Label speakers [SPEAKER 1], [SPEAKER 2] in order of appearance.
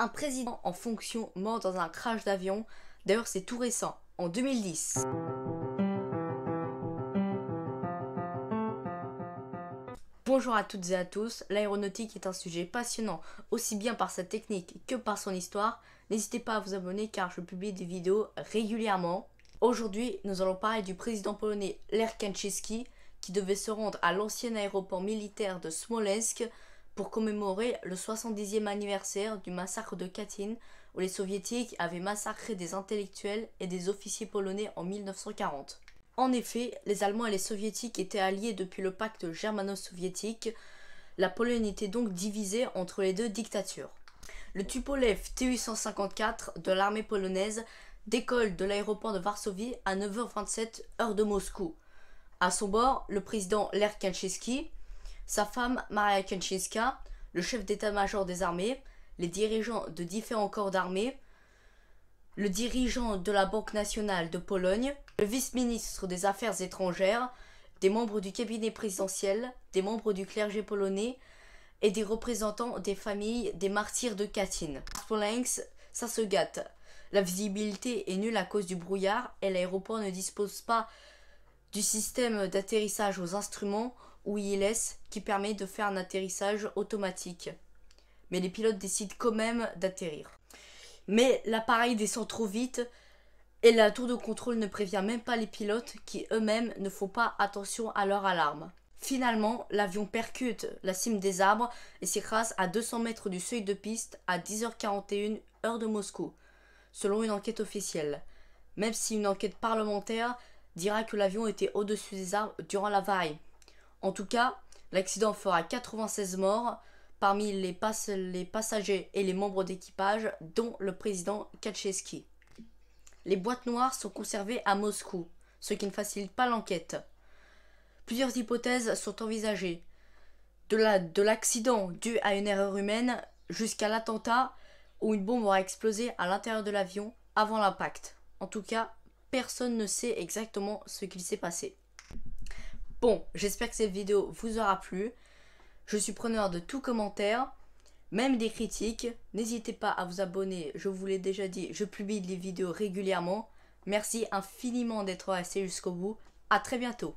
[SPEAKER 1] un président en fonction mort dans un crash d'avion. D'ailleurs, c'est tout récent, en 2010. Bonjour à toutes et à tous, l'aéronautique est un sujet passionnant, aussi bien par sa technique que par son histoire. N'hésitez pas à vous abonner car je publie des vidéos régulièrement. Aujourd'hui, nous allons parler du président polonais Lech qui devait se rendre à l'ancien aéroport militaire de Smolensk pour commémorer le 70e anniversaire du massacre de Katyn, où les soviétiques avaient massacré des intellectuels et des officiers polonais en 1940. En effet, les Allemands et les soviétiques étaient alliés depuis le pacte germano-soviétique, la Pologne était donc divisée entre les deux dictatures. Le Tupolev T-854 de l'armée polonaise décolle de l'aéroport de Varsovie à 9h27 heure de Moscou. À son bord, le président Lech sa femme, Maria Kaczynska, le chef d'état-major des armées, les dirigeants de différents corps d'armée, le dirigeant de la Banque nationale de Pologne, le vice-ministre des Affaires étrangères, des membres du cabinet présidentiel, des membres du clergé polonais et des représentants des familles des martyrs de Katyn. ça se gâte. La visibilité est nulle à cause du brouillard et l'aéroport ne dispose pas du système d'atterrissage aux instruments ou ILS qui permet de faire un atterrissage automatique. Mais les pilotes décident quand même d'atterrir. Mais l'appareil descend trop vite et la tour de contrôle ne prévient même pas les pilotes qui eux-mêmes ne font pas attention à leur alarme. Finalement, l'avion percute la cime des arbres et s'écrase à 200 mètres du seuil de piste à 10h41 heure de Moscou, selon une enquête officielle. Même si une enquête parlementaire dira que l'avion était au-dessus des arbres durant la vaille, en tout cas, l'accident fera 96 morts parmi les, passagers et les membres d'équipage, dont le président Kaczynski. Les boîtes noires sont conservées à Moscou, ce qui ne facilite pas l'enquête. Plusieurs hypothèses sont envisagées. De l'accident dû à une erreur humaine jusqu'à l'attentat où une bombe aura explosé à l'intérieur de l'avion avant l'impact. En tout cas, personne ne sait exactement ce qu'il s'est passé. Bon, j'espère que cette vidéo vous aura plu. Je suis preneur de tout commentaire, même des critiques. N'hésitez pas à vous abonner, je vous l'ai déjà dit, je publie des vidéos régulièrement. Merci infiniment d'être resté jusqu'au bout. A très bientôt